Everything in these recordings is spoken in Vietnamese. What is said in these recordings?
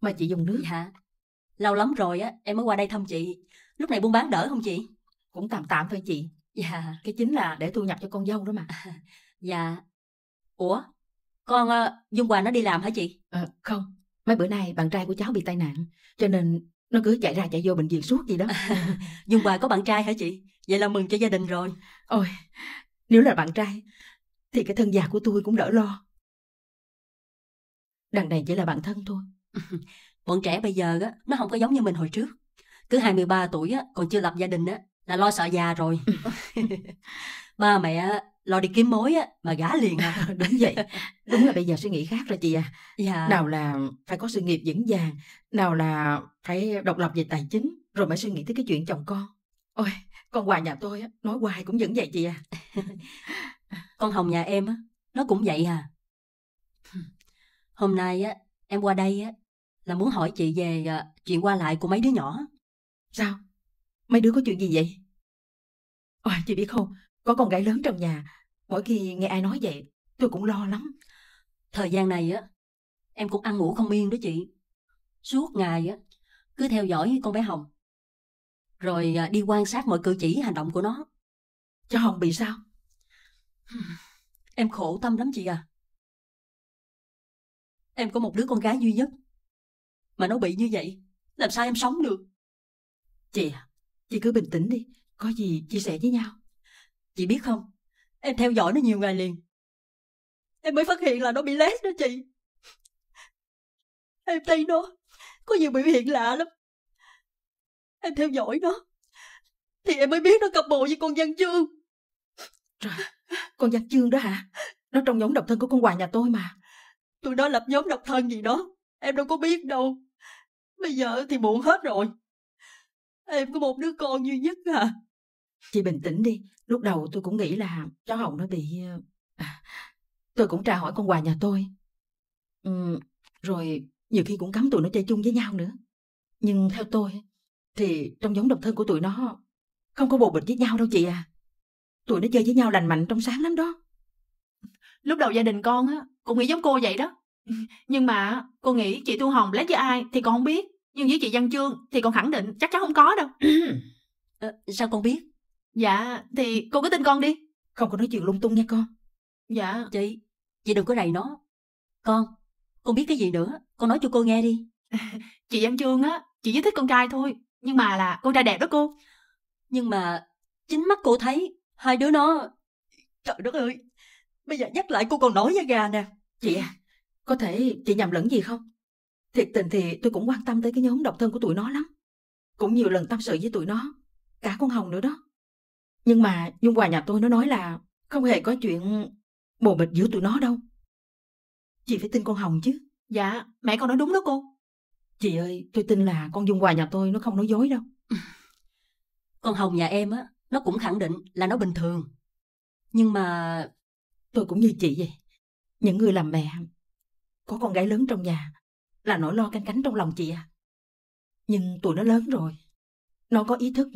mà chị dùng nước hả dạ. lâu lắm rồi á em mới qua đây thăm chị lúc này buôn bán đỡ không chị cũng tạm tạm thôi chị dạ cái chính là để thu nhập cho con dâu đó mà dạ ủa con uh, dung hòa nó đi làm hả chị à, không mấy bữa nay bạn trai của cháu bị tai nạn cho nên nó cứ chạy ra chạy vô bệnh viện suốt gì đó dung hòa có bạn trai hả chị vậy là mừng cho gia đình rồi ôi nếu là bạn trai thì cái thân già của tôi cũng đỡ lo đằng này chỉ là bạn thân thôi Bọn trẻ bây giờ á, nó không có giống như mình hồi trước. Cứ 23 tuổi á, còn chưa lập gia đình á, là lo sợ già rồi. ba mẹ lo đi kiếm mối á, mà gả liền à. Đúng vậy. Đúng là bây giờ suy nghĩ khác rồi chị à. Dạ. Nào là phải có sự nghiệp vững vàng, nào là phải độc lập về tài chính, rồi mới suy nghĩ tới cái chuyện chồng con. Ôi, con hoài nhà tôi á, nói hoài cũng vẫn vậy chị à. con Hồng nhà em á, nó cũng vậy à. Hôm nay á, em qua đây á, là muốn hỏi chị về à, chuyện qua lại của mấy đứa nhỏ. Sao? Mấy đứa có chuyện gì vậy? Ôi, chị biết không, có con gái lớn trong nhà, mỗi khi nghe ai nói vậy, tôi cũng lo lắm. Thời gian này á, em cũng ăn ngủ không yên đó chị. Suốt ngày á, cứ theo dõi con bé Hồng. Rồi à, đi quan sát mọi cử chỉ hành động của nó. Cho Hồng bị sao? Hmm, em khổ tâm lắm chị à. Em có một đứa con gái duy nhất mà nó bị như vậy làm sao em sống được chị à chị cứ bình tĩnh đi có gì chia sẻ với nhau chị biết không em theo dõi nó nhiều ngày liền em mới phát hiện là nó bị lét đó chị em thấy nó có nhiều biểu hiện lạ lắm em theo dõi nó thì em mới biết nó cặp bộ với con văn chương trời con văn chương đó hả nó trong nhóm độc thân của con hòa nhà tôi mà tụi nó lập nhóm độc thân gì đó em đâu có biết đâu Bây giờ thì muộn hết rồi. Em có một đứa con duy nhất à. Chị bình tĩnh đi. Lúc đầu tôi cũng nghĩ là cháu Hồng nó bị... Ờ, à, tôi cũng tra hỏi con quà nhà tôi. Ừ, rồi nhiều khi cũng cấm tụi nó chơi chung với nhau nữa. Nhưng theo tôi thì trong giống độc thân của tụi nó không có bồ bịch với nhau đâu chị à. Tụi nó chơi với nhau lành mạnh trong sáng lắm đó. Lúc đầu gia đình con á, cũng nghĩ giống cô vậy đó. Nhưng mà cô nghĩ chị Thu Hồng lấy với ai thì con không biết. Nhưng với chị Văn Chương thì con khẳng định chắc chắn không có đâu. à, sao con biết? Dạ, thì cô cứ tin con đi. Không có nói chuyện lung tung nha con. Dạ. Chị, chị đừng có rầy nó. Con, con biết cái gì nữa, con nói cho cô nghe đi. chị Văn Chương á, chị chỉ thích con trai thôi. Nhưng mà là con trai đẹp đó cô. Nhưng mà chính mắt cô thấy hai đứa nó... Trời đất ơi, bây giờ nhắc lại cô còn nổi da gà nè. Chị à, có thể chị nhầm lẫn gì không? Thiệt tình thì tôi cũng quan tâm tới cái nhóm độc thân của tụi nó lắm. Cũng nhiều lần tâm sự với tụi nó. Cả con Hồng nữa đó. Nhưng mà Dung Hòa nhà tôi nó nói là không hề có chuyện bồ bịch giữa tụi nó đâu. Chị phải tin con Hồng chứ. Dạ, mẹ con nói đúng đó cô. Chị ơi, tôi tin là con Dung Hòa nhà tôi nó không nói dối đâu. con Hồng nhà em á, nó cũng khẳng định là nó bình thường. Nhưng mà... Tôi cũng như chị vậy. Những người làm mẹ có con gái lớn trong nhà là nỗi lo canh cánh trong lòng chị à. Nhưng tụi nó lớn rồi. Nó có ý thức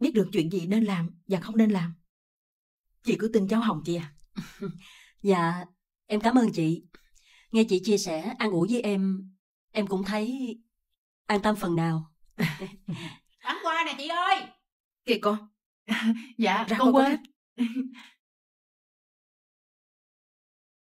biết được chuyện gì nên làm và không nên làm. Chị cứ tin cháu Hồng chị à. dạ, em cảm ơn chị. Nghe chị chia sẻ ăn ủi với em, em cũng thấy an tâm phần nào. Tắm qua nè chị ơi. Kìa con. dạ, Ra con quên.